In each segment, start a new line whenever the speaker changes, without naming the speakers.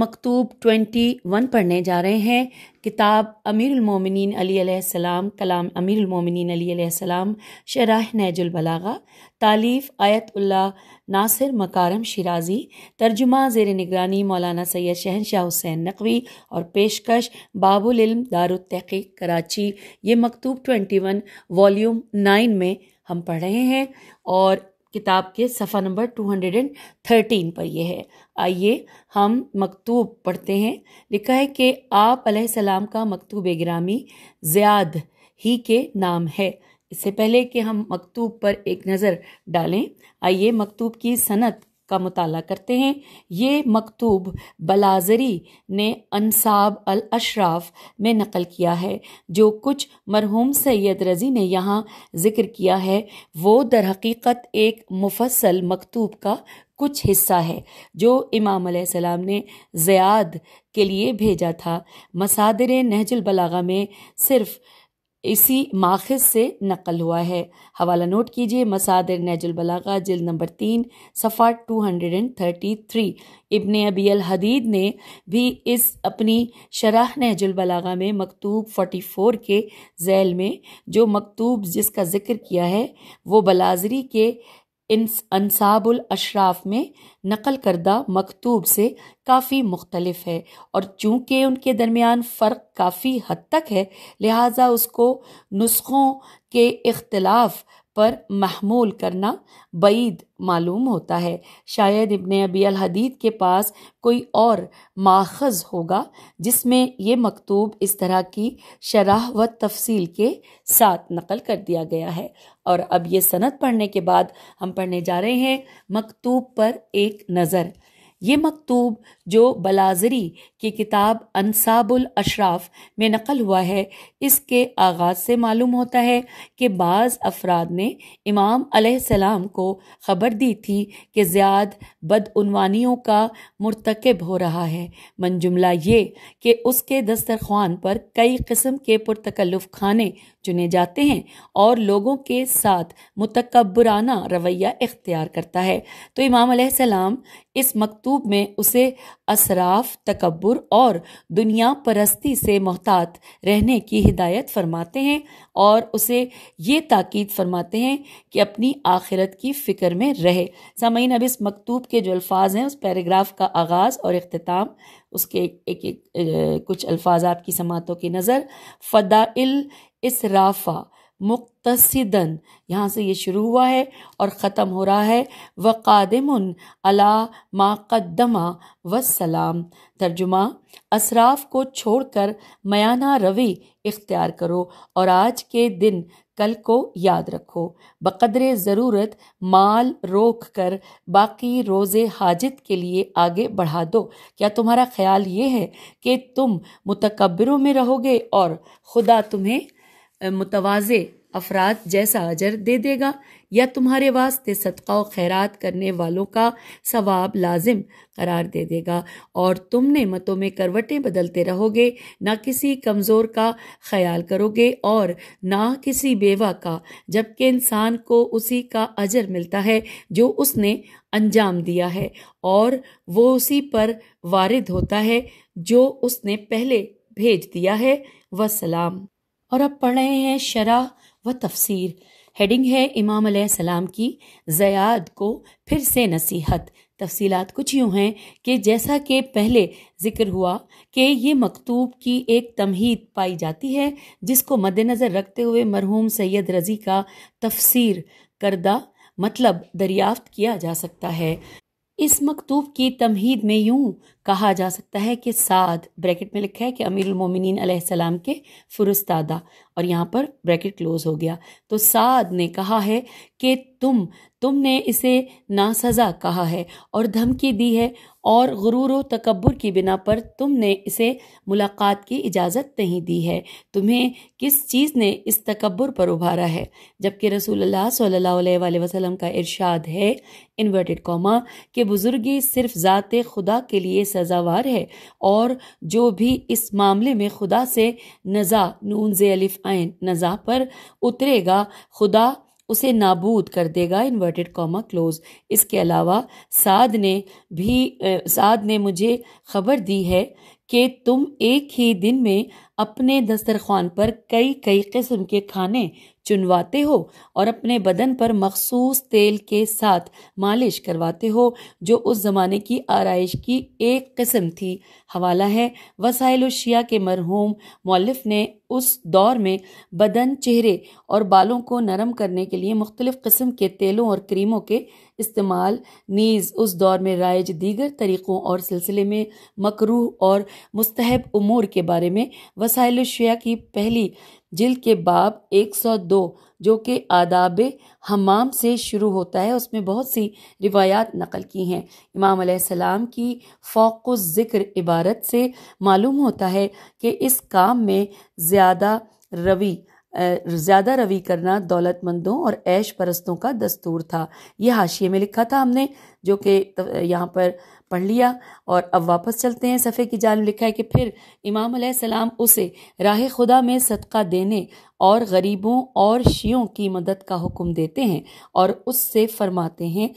मकतूब 21 पढ़ने जा रहे हैं किताब अमीरमिन अलीसम कलाम अमीरमिन सलाम शराह नैजुलबलागा तालीफ़ आयतुल्ला नासिर मकारम शिराजी तर्जुमा ज़ेर निगरानी मौलाना सैयद शहनशाह हुसैन नकवी और पेशकश बाबुल इल्म तहकीक कराची ये मकतूब 21 वॉल्यूम 9 में हम पढ़ रहे हैं और किताब के सफ़ा नंबर 213 पर यह है आइए हम मकतूब पढ़ते हैं लिखा है कि आप सलाम का मकतूब ग्रामी ज़्याद ही के नाम है इससे पहले कि हम मकतूब पर एक नज़र डालें आइए मकतूब की सनत का मताल करते हैं ये मकतूब बलाजरी ने अनसाब अल अशराफ में नकल किया है जो कुछ मरहूम सैयद रज़ी ने यहाँ ज़िक्र किया है वो दरहकीकत एक मुफसल मकतूब का कुछ हिस्सा है जो इमाम सलाम ने ज़याद के लिए भेजा था मसादर नहजुल बलागा में सिर्फ़ इसी माखज से नकल हुआ है हवाला नोट कीजिए मसादर नजुलबलागा जल नंबर तीन सफ़ा two hundred and thirty three Ibn Abi al Hadid ने भी इस अपनी शराह नजुलबलागा में मकतूब फोटी फ़ोर के जैल में जो मकतूब जिसका ज़िक्र किया है वो बलाजरी के अनसाबुल अशराफ में नकल करदा मकतूब से काफ़ी मुख्तलफ है और चूँकि उनके दरमियान फ़र्क काफ़ी हद तक है लिहाजा उसको नुस्खों के अख्तिलाफ पर महमूल करना बईद मालूम होता है शायद इबन अबी अलहदीद के पास कोई और माखज़ होगा जिसमें ये मकतूब इस तरह की शराह व तफसील के साथ नकल कर दिया गया है और अब ये सनत पढ़ने के बाद हम पढ़ने जा रहे हैं मकतूब पर एक नज़र ये मकतूब जो बलाजरी की किताब अनसाबुल अशराफ में नकल हुआ है इसके आगाज़ से मालूम होता है कि बाज़ अफराद ने इमाम अलैहिस्सलाम को ख़बर दी थी कि ज़्याद बदनवानियों का मरतकब हो रहा है मंजुमला ये कि उसके दस्तरखान पर कई किस्म के पुरतकल्लुफ़ खाने चुने जाते हैं और लोगों के साथ मुतकबराना रवैया इख्तियार करता है तो इमाम इस मकतूब उस्लूब में उसे असराफ तकबर और दुनिया परस्ती से मोहतात रहने की हिदायत फरमाते हैं और उसे ये ताकीद फरमाते हैं कि अपनी आखिरत की फ़िक्र में रहे सामीन अब इस मकतूब के जो अल्फाज हैं उस पैराग्राफ का आगाज़ और अख्ताम उसके एक एक, एक, एक कुछ अल्फाज आपकी समातों की नज़र फ़दाइल इसराफ़ा मुक्तसिदन यहाँ से ये शुरू हुआ है और ख़त्म हो रहा है व कादम अला माक़दमा व सलाम तर्जुमा असराफ को छोड़कर मयाना रवि इख्तियार करो और आज के दिन कल को याद रखो बकदर ज़रूरत माल रोक कर बाकी रोज़े हाजत के लिए आगे बढ़ा दो क्या तुम्हारा ख्याल ये है कि तुम मुतकबरों में रहोगे और खुदा तुम्हें मुतवाज़ अफराद जैसा अजर दे देगा या तुम्हारे वास्ते सदका व खैरात करने वालों का सवाब लाजिम करार दे देगा और तुम नेमतों में करवटें बदलते रहोगे ना किसी कमज़ोर का ख्याल करोगे और ना किसी बेवा का जबकि इंसान को उसी का अजर मिलता है जो उसने अंजाम दिया है और वो उसी पर वारिद होता है जो उसने पहले भेज दिया है वसलाम और अब पढ़ रहे हैं शराह व तफसीर हेडिंग है इमाम सलाम की ज़याद को फिर से नसीहत तफसीलात कुछ यूँ हैं कि जैसा कि पहले ज़िक्र हुआ कि ये मकतूब की एक तमहीद पाई जाती है जिसको मद्दनज़र रखते हुए मरहूम सैयद रज़ी का तफसीर करदा मतलब दरियाफ्त किया जा सकता है इस मकतूब की तमहीद में यूं कहा जा सकता है कि साद ब्रैकेट में लिखा है कि उमोमिन सलाम के फुरुस्तादा और यहाँ पर ब्रैकेट क्लोज हो गया तो साद ने कहा है कि तुम तुमने इसे नासज़ा कहा है और धमकी दी है और गुरूर व तकबर की बिना पर तुमने इसे मुलाकात की इजाज़त नहीं दी है तुम्हें किस चीज़ ने इस तकबर पर उभारा है जबकि रसूल सल्ला वसलम का इरशाद है इन्वर्टेड कौमा के बुज़ुर्गी सिर्फ ज़ात खुदा के लिए सज़ावार है और जो भी इस मामले में खुदा से नज़ा नून अलिफ आयन नज़ा पर उतरेगा खुदा उसे नाबूद कर देगा इन्वर्टेड कॉमा क्लोज इसके अलावा साद ने भी साद ने मुझे खबर दी है कि तुम एक ही दिन में अपने दस्तरखान पर कई कई किस्म के खाने चुनवाते हो और अपने बदन पर मखसूस तेल के साथ मालिश करवाते हो जो उस ज़माने की आरइश की एक किस्म थी हवाला है वसाइल शिया के मरहूम मौलफ ने उस दौर में बदन चेहरे और बालों को नरम करने के लिए मुख्तलिफ़ किस्म के तेलों और क्रीमों के इस्तेमाल नीज़ उस दौर में राइज दीगर तरीक़ों और सिलसिले में मकरू और मस्तहब उमूर के बारे में वसाइल शिया की पहली जिल के बाब 102 जो कि आदाब हमाम से शुरू होता है उसमें बहुत सी रिवायात नकल की हैं इमाम सलाम की फ़ोक ज़िक्र इबारत से मालूम होता है कि इस काम में ज़्यादा रवि ज़्यादा रवि करना दौलतमंदों और ऐश परस्तों का दस्तूर था यह हाशिए में लिखा था हमने जो कि यहाँ पर पढ़ लिया और अब वापस चलते हैं सफ़े की जान लिखा है कि फिर इमाम सलाम उसे राह खुदा में सदका देने और गरीबों और शियों की मदद का हुक्म देते हैं और उससे फरमाते हैं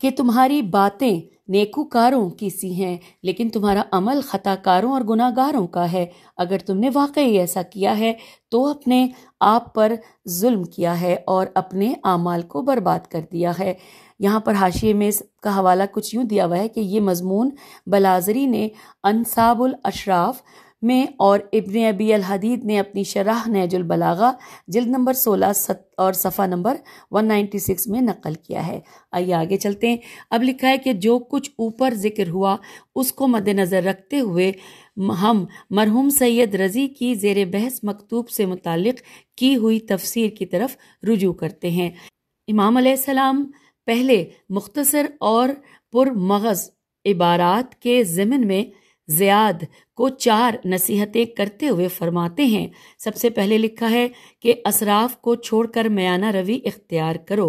कि तुम्हारी बातें नेकूकारों की सी हैं लेकिन तुम्हारा अमल खताकारों और गुनागारों का है अगर तुमने वाकई ऐसा किया है तो अपने आप पर जुल्म किया है और अपने आमाल को बर्बाद कर दिया है यहाँ पर हाशिए में इसका हवाला कुछ यूँ दिया हुआ है कि ये मजमून बलाजरी ने अनसाबुल अशराफ़ में और इबन अबी अल हदीद ने अपनी शराह नजुलबलागा जल्द नंबर सोलह सत और सफ़ा नंबर 196 में नकल किया है आइए आगे चलते हैं अब लिखा है कि जो कुछ ऊपर जिक्र हुआ उसको मद्दनज़र रखते हुए हम मरहूम सैयद रज़ी की जेर बहस मकतूब से मुतक़ की हुई तफसीर की तरफ रुजू करते हैं इमाम सलाम पहले मुख्तसर और पुरमगज़ इबारात के ज़मन में ज़्याद को चार नसीहतें करते हुए फरमाते हैं सबसे पहले लिखा है कि असराफ को छोड़कर मयाना रवि इख्तियार करो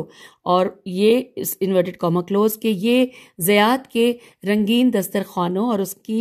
और ये इस इन्वर्टेड कॉमाक्लोज के ये ज़यात के रंगीन दस्तरखानों और उसकी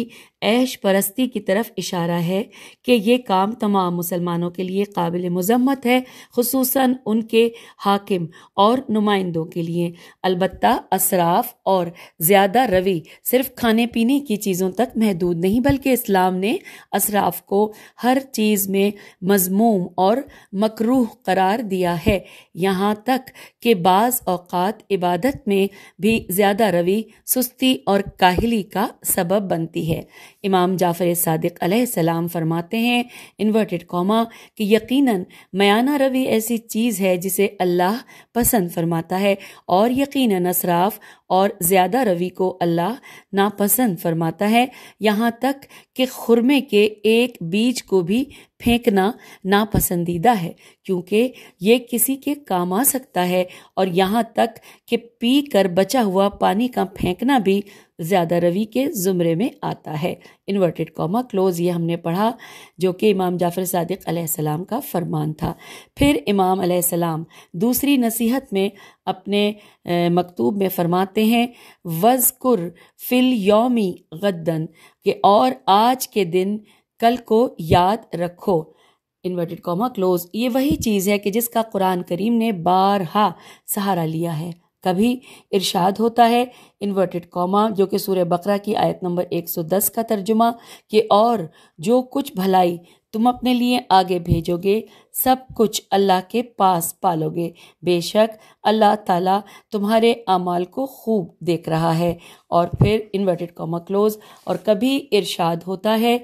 ऐश परस्ती की तरफ इशारा है कि ये काम तमाम मुसलमानों के लिए काबिल मजम्मत है खसूस उनके हाकिम और नुमाइंदों के लिए अलबत् असराफ और ज़्यादा रवि सिर्फ खाने पीने की चीज़ों तक महदूद नहीं बल्कि इस्लाम इस्लाम ने असराफ को हर चीज़ में मजमूम और मकरूह करार दिया है यहाँ तक कि बाज़ औकात इबादत में भी ज़्यादा रवि सुस्ती और काहली का सबब बनती है इमाम जाफ़र सदक सलाम फरमाते हैं इन्वर्टेड कॉमा कि यकीनन मयाना रवि ऐसी चीज़ है जिसे अल्लाह पसंद फरमाता है और यकीनन असराफ और ज़्यादा रवि को अल्लाह नापसंद फरमाता है यहाँ तक कि खुरमे के एक बीज को भी फेंकना नापसंदीदा है क्योंकि ये किसी के काम आ सकता है और यहाँ तक कि पी कर बचा हुआ पानी का फेंकना भी ज़्यादा रवि के ज़ुमरे में आता है इन्वर्टेड कॉमा क्लोज़ ये हमने पढ़ा जो कि इमाम जाफ़र सदक आसमाम का फरमान था फिर इमाम आसमाम दूसरी नसीहत में अपने मकतूब में फरमाते हैं वज़कुर फ़िल योमी गद्दन के और आज के दिन कल को याद रखो इन्वर्टेड कॉमा क्लोज ये वही चीज़ है कि जिसका कुरान करीम ने बारहा सहारा लिया है कभी इरशाद होता है इन्वर्टेड कॉमा जो कि सूर्य बकरा की आयत नंबर 110 का तर्जुमा कि और जो कुछ भलाई तुम अपने लिए आगे भेजोगे सब कुछ अल्लाह के पास पालोगे बेशक अल्लाह ताला तुम्हारे अमाल को खूब देख रहा है और फिर इन्वर्टेड कॉमा क्लोज और कभी इरशाद होता है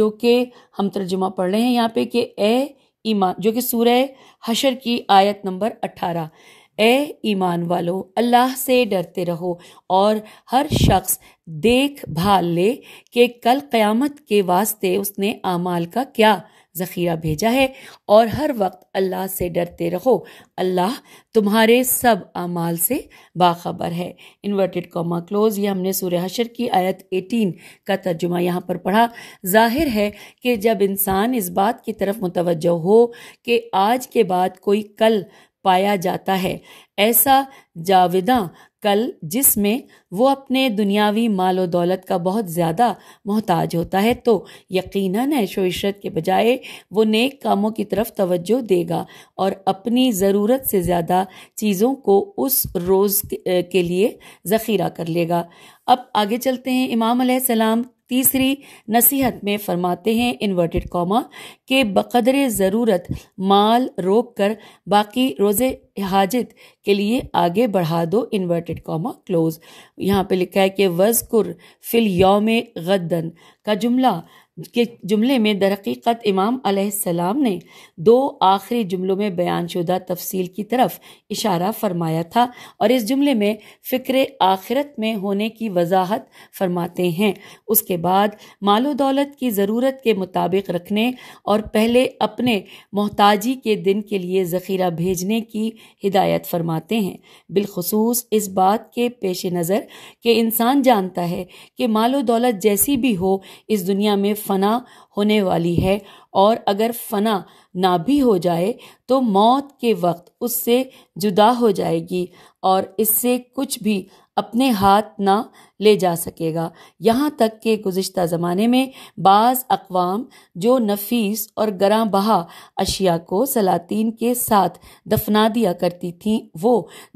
जो कि हम तर्जुमा पढ़ रहे हैं यहाँ पे कि ए ईमान जो कि सूर्य हशर की आयत नंबर अट्ठारह ए ईमान वालों अल्लाह से डरते रहो और हर शख्स देख भाल ले कि कल क़यामत के वास्ते उसने आमाल का क्या ज़ख़ीरा भेजा है और हर वक्त अल्लाह से डरते रहो अल्लाह तुम्हारे सब आमाल से बाखबर है इन्वर्टेड कॉमा क्लोज ये हमने सूर्य हशर की आयत 18 का तर्जुमा यहाँ पर पढ़ा जाहिर है कि जब इंसान इस बात की तरफ मुतवज़ हो कि आज के बाद कोई कल पाया जाता है ऐसा जाविदा कल जिसमें वो अपने दुनियावी माल और दौलत का बहुत ज़्यादा मोहताज होता है तो यकीनन ऐशो इशरत के बजाय वो नेक कामों की तरफ तवज्जो देगा और अपनी ज़रूरत से ज़्यादा चीज़ों को उस रोज़ के लिए ज़ख़ीरा कर लेगा अब आगे चलते हैं इमाम तीसरी नसीहत में फरमाते हैं इन्वर्टेड कॉमा के बकदर ज़रूरत माल रोक कर बाकी रोज़े हाजत के लिए आगे बढ़ा दो इन्वर्टेड कॉमा क्लोज यहाँ पे लिखा है कि वजकुर फिल योम गद्दन का जुमला के जुमले में दरक़ीक़त इमाम अलैहिस्सलाम ने दो आखिरी जुमलों में बयान शुदा तफसील की तरफ इशारा फरमाया था और इस जुमले में फ़िक्र आखिरत में होने की वजाहत फरमाते हैं उसके बाद मालो दौलत की ज़रूरत के मुताबिक रखने और पहले अपने मोहताजी के दिन के लिए ज़ख़ीरा भेजने की हिदायत फरमाते हैं बिलखसूस इस बात के पेश नज़र कि इंसान जानता है कि मालो दौलत जैसी भी हो इस दुनिया में फना होने वाली है और अगर फना ना भी हो जाए तो मौत के वक्त उससे जुदा हो जाएगी और इससे कुछ भी अपने हाथ ना ले जा सकेगा यहाँ तक कि गुज्त ज़माने में बाज़ अकवाम जो नफीस और गरा बहा अशिया को सलातीन के साथ दफना दिया करती थीं वो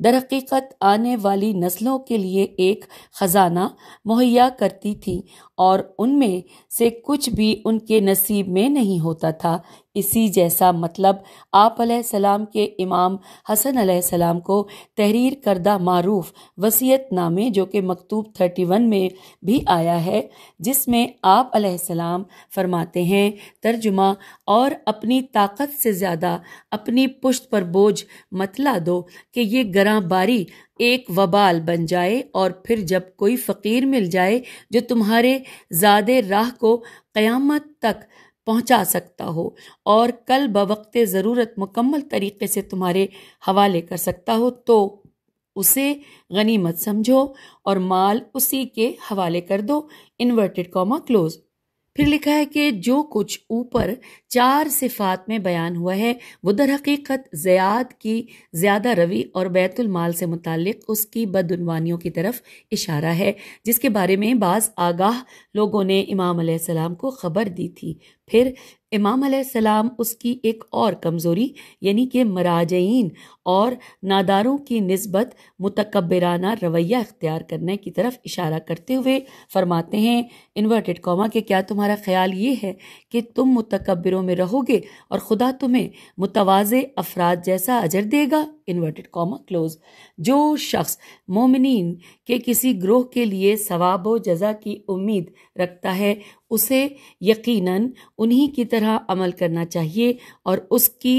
दरहकीकत आने वाली नस्लों के लिए एक ख़जाना मुहैया करती थीं और उनमें से कुछ भी उनके नसीब में नहीं होता था इसी जैसा मतलब आप सलाम के इमाम हसन सलाम को तहरीर करदा मारूफ वसीयत नामे जो कि मकतूब 31 में भी आया है जिसमें आप सलाम फरमाते हैं तर्जुमा और अपनी ताकत से ज़्यादा अपनी पुश्त पर बोझ मतला दो कि ये गरां बारी एक वबाल बन जाए और फिर जब कोई फ़कीर मिल जाए जो तुम्हारे ज़्यादा राह को क़यामत तक पहुंचा सकता हो और कल बवक्त ज़रूरत मुकम्मल तरीके से तुम्हारे हवाले कर सकता हो तो उसे गनीमत समझो और माल उसी के हवाले कर दो इन्वर्टेड कॉमा क्लोज़ फिर लिखा है कि जो कुछ ऊपर चार सिफात में बयान हुआ है वो दर हकीकत ज़याद की ज़्यादा रवि और बैतुलमाल से मुतक उसकी बदनवानियों की तरफ इशारा है जिसके बारे में बाज़ आगाह लोगों ने इमाम को ख़बर दी थी फिर इमाम सलाम उसकी एक और कमज़ोरी यानी कि मराजीन और नादारों की नस्बत मतकबराना रवैया अख्तियार करने की तरफ इशारा करते हुए फरमाते हैं इन्वर्टेड कॉमा के क्या तुम्हारा ख्याल ये है कि तुम मतकबरों में रहोगे और खुदा तुम्हें मुतवाज़ अफराद जैसा अजर देगा इन्वर्टेड कॉमा क्लोज जो शख्स मोमिन के किसी ग्रोह के लिए सवाब व जजा की उम्मीद रखता है उसे यकीनन उन्हीं की तरह अमल करना चाहिए और उसकी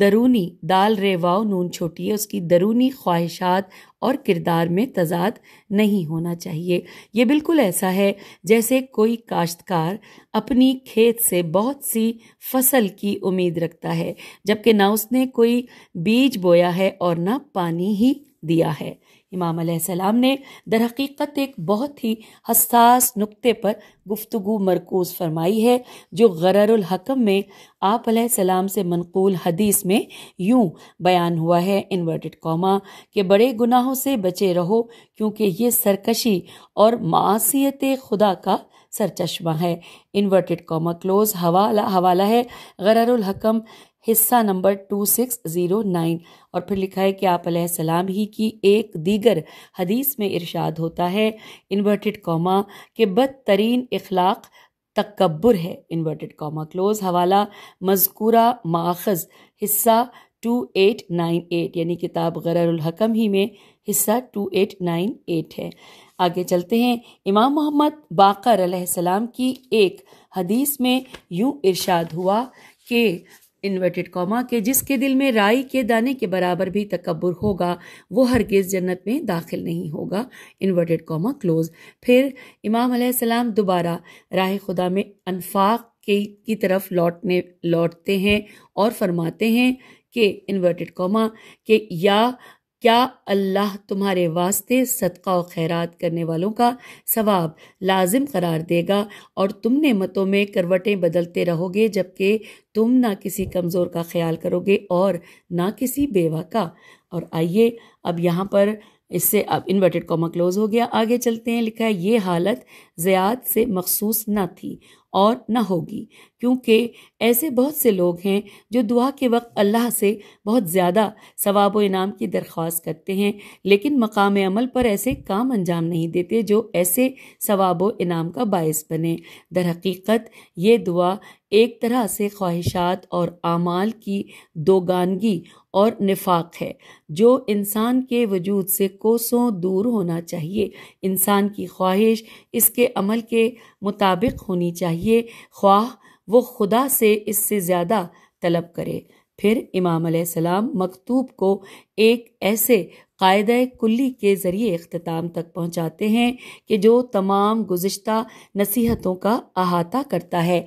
दरूनी दाल रेवाओ नून छोटी है उसकी दरूनी ख्वाहिशात और किरदार में तजाद नहीं होना चाहिए ये बिल्कुल ऐसा है जैसे कोई काश्तकार अपनी खेत से बहुत सी फसल की उम्मीद रखता है जबकि ना उसने कोई बीज बोया है और ना पानी ही दिया है इमाम सलाम ने दरहकीकत एक बहुत ही हसास नुक्ते पर गुफ्तु मरकूज़ फरमाई है जो गरारकम में आप सलाम से मनकूल हदीस में यूं बयान हुआ है इन्वर्टेड कौमा के बड़े गुनाहों से बचे रहो क्योंकि ये सरकशी और मासीत खुदा का सरचश्मा है इन्वर्टेड कॉमा क्लोज हवाला हवाला है गरारुल हकम हिस्सा नंबर टू सिक्स ज़ीरो नाइन और फिर लिखा है कि आप सलाम ही की एक दीगर हदीस में इरशाद होता है इन्वर्टेड कॉमा के बदतरीन इखलाक़ तकबर है इन्वर्टेड कॉमा क्लोज हवाला मजकूरा माखज़ हिस्सा टू एट नाइन एट यानी किताब हकम ही में हिस्सा टू एट नाइन एट है आगे चलते हैं इमाम मोहम्मद बाकर सलाम की एक हदीस में यूं इरशाद हुआ कि इन्वर्टेड कॉमा के जिसके दिल में राई के दाने के बराबर भी तकबर होगा वो हरगिज़ जन्नत में दाखिल नहीं होगा इन्वर्टेड कॉमा क्लोज फिर इमाम सलाम दोबारा राह खुदा में अनफाक के की तरफ लौटने लौटते हैं और फरमाते हैं कि इन्वर्टेड कॉमा के या क्या अल्लाह तुम्हारे वास्ते सदका और खैरात करने वालों का सवाब लाजिम करार देगा और तुम नेमतों में करवटें बदलते रहोगे जबकि तुम ना किसी कमज़ोर का ख्याल करोगे और ना किसी बेवा का और आइए अब यहाँ पर इससे अब इन्वर्टेड कॉमा क्लोज हो गया आगे चलते हैं लिखा है ये हालत ज़याद से मखसूस ना थी और न होगी क्योंकि ऐसे बहुत से लोग हैं जो दुआ के वक्त अल्लाह से बहुत ज़्यादा सवाब व इनाम की दरख्वास्त करते हैं लेकिन मकाम अमल पर ऐसे काम अंजाम नहीं देते जो ऐसे सवाब व इनाम का बायस बने दरहकीकत ये दुआ एक तरह से ख्वाहिशात और आमाल की दोगानगी और निफाक है जो इंसान के वजूद से कोसों दूर होना चाहिए इंसान की ख्वाहिश इसके अमल के मुताबिक होनी चाहिए ख्वाह वो खुदा से इससे ज़्यादा तलब करे फिर इमाम सलाम मकतूब को एक ऐसे कायद कुल्ली के ज़रिए अख्ताम तक पहुँचाते हैं कि जो तमाम गुज्त नसीहतों का अहाता करता है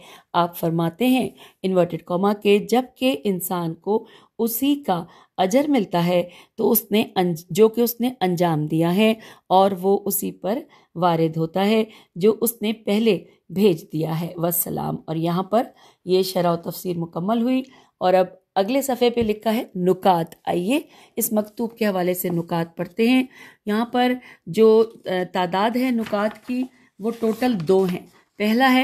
आप फरमाते हैं इन्वर्टेड कॉमा के जबकि इंसान को उसी का अजर मिलता है तो उसने अं-, जो कि उसने अंजाम दिया है और वो उसी पर वारिद होता है जो उसने पहले भेज दिया है वसलाम और यहाँ पर ये शराब तफसीर मुकम्मल हुई और अब अगले सफ़े पे लिखा है नुकात आइए इस मकतूब के हवाले से नुकात पढ़ते हैं यहाँ पर जो तादाद है नुकात की वो टोटल दो हैं पहला है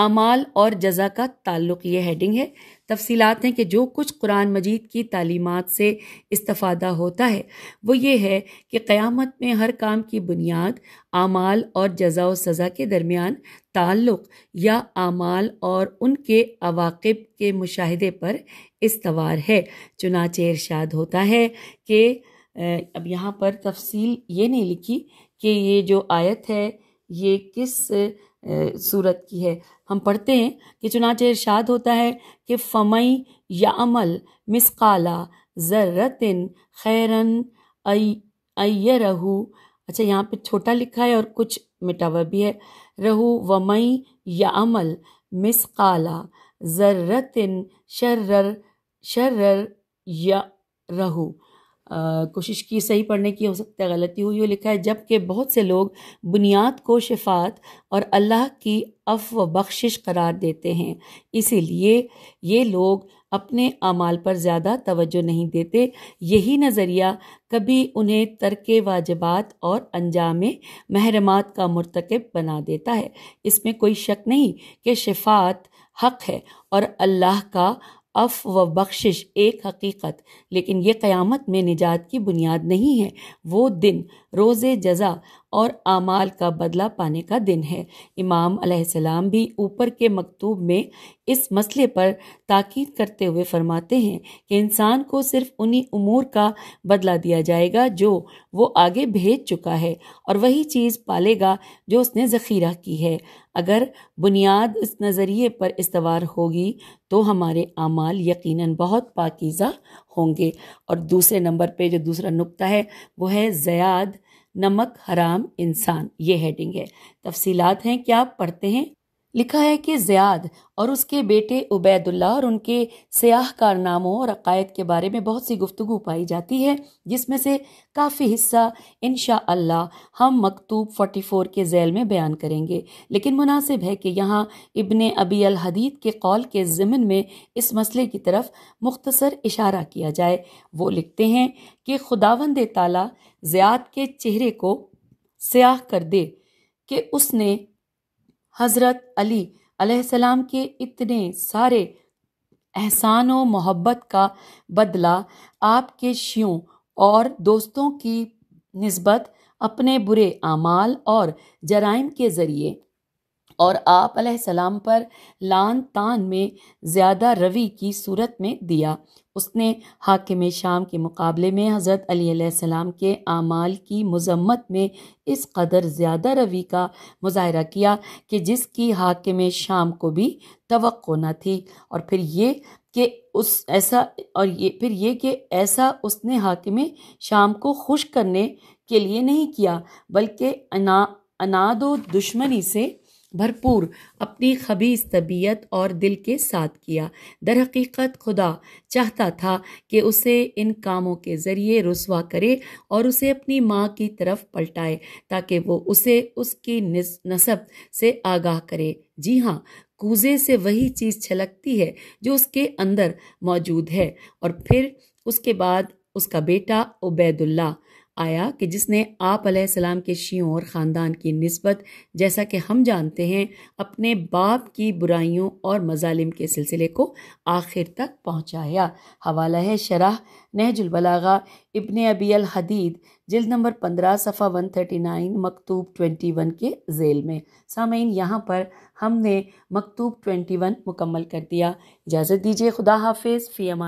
आमाल और जजा का ताल्लुक ये हेडिंग है तफसीलात हैं कि जो कुछ कुरान मजीद की तलीमत से इस्तफ़ादा होता है वो ये है कि क़यामत में हर काम की बुनियाद आमाल और जजा व सज़ा के दरमियान ताल्लुक़ या आमाल और उनके अवाकब के मुशाहदे पर इस्तवार है चुनाच इरशाद होता है कि अब यहाँ पर तफसील ये नहीं लिखी कि ये जो आयत है ये किस सूरत की है हम पढ़ते हैं कि चुनाच इर्शाद होता है कि फ़मई या अमल मिसकाला ज़र्रतिन खैरन अय रहू अच्छा यहाँ पे छोटा लिखा है और कुछ मिटा हुआ भी है रहू वमई या अमल मिसकाला ज़र्रतिन शर्र शर्र या रहू कोशिश की सही पढ़ने की हो सकता है गलती हुई हो लिखा है जबकि बहुत से लोग बुनियाद को शफात और अल्लाह की अफ व बख्शिश करार देते हैं इसीलिए ये लोग अपने अमाल पर ज़्यादा तवज्जो नहीं देते यही नज़रिया कभी उन्हें तर्क वाजबात और अनजाम महरमात का मरतकब बना देता है इसमें कोई शक नहीं कि शफात हक है और अल्लाह का अफ व बख्शिश एक हकीकत लेकिन ये क़यामत में निजात की बुनियाद नहीं है वो दिन रोज़ जजा और आमाल का बदला पाने का दिन है इमाम अलैहिस्सलाम भी ऊपर के मकतूब में इस मसले पर ताकीद करते हुए फरमाते हैं कि इंसान को सिर्फ उन्हीं उमूर का बदला दिया जाएगा जो वो आगे भेज चुका है और वही चीज़ पालेगा जो उसने ज़ख़ीरा की है अगर बुनियाद इस नज़रिए पर इस्तवार होगी तो हमारे आमाल यकीनन बहुत पाकिज़ा होंगे और दूसरे नंबर पर जो दूसरा नुक्ता है वह है ज़याद नमक हराम इंसान ये हेडिंग है तफसीलात हैं क्या आप पढ़ते हैं लिखा है कि ज़ियाद और उसके बेटे उबैदुल्ला और उनके सयाह कारनामों और अकायद के बारे में बहुत सी गुफ्तु पाई जाती है जिसमें से काफ़ी हिस्सा इन शाह हम मकतूब 44 के जैल में बयान करेंगे लेकिन मुनासिब है कि यहाँ इबन अबी अल हदीद के कौल के ज़मन में इस मसले की तरफ मुख्तसर इशारा किया जाए वो लिखते हैं कि खुदावंद ताला ज़ियाद के चेहरे को स्याह कर दे कि उसने हज़रत अली अलैहिस्सलाम के इतने सारे एहसान व मोहब्बत का बदला आपके शियों और दोस्तों की नस्बत अपने बुरे आमाल और जराइम के ज़रिए और आप सलाम पर लान तान में ज़्यादा रवि की सूरत में दिया उसने हाकिम शाम के मुकाबले में हज़रत अलीसम के आमाल की मजम्मत में इस कदर ज़्यादा रवि का मुजाहरा किया कि जिसकी हाकिम शाम को भी तो न थी और फिर ये कि उस ऐसा और ये फिर ये कि ऐसा उसने हाकिम शाम को खुश करने के लिए नहीं किया बल्कि अना अनादो दुश्मनी से भरपूर अपनी खबीज तबीयत और दिल के साथ किया दर हकीकत खुदा चाहता था कि उसे इन कामों के ज़रिए रसवा करे और उसे अपनी माँ की तरफ पलटाए ताकि वो उसे उसकी नसब से आगाह करे जी हाँ कूजे से वही चीज़ छलकती है जो उसके अंदर मौजूद है और फिर उसके बाद उसका बेटा उबैदुल्ला आया कि जिसने आप सलाम के शियों और ख़ानदान की नस्बत जैसा कि हम जानते हैं अपने बाप की बुराइयों और मजालिम के सिलसिले को आखिर तक पहुँचाया हवाला है शराह नहजुलबलागा इबन अबी अल हदीद जल्द नंबर पंद्रह सफ़ा वन थर्टी नाइन मकतूब ट्वेंटी वन के झेल में सामीन यहाँ पर हमने मकतूब ट्वेंटी वन मुकम्मल कर दिया इजाज़त दीजिए खुदा हाफिज़ फ़ी अमान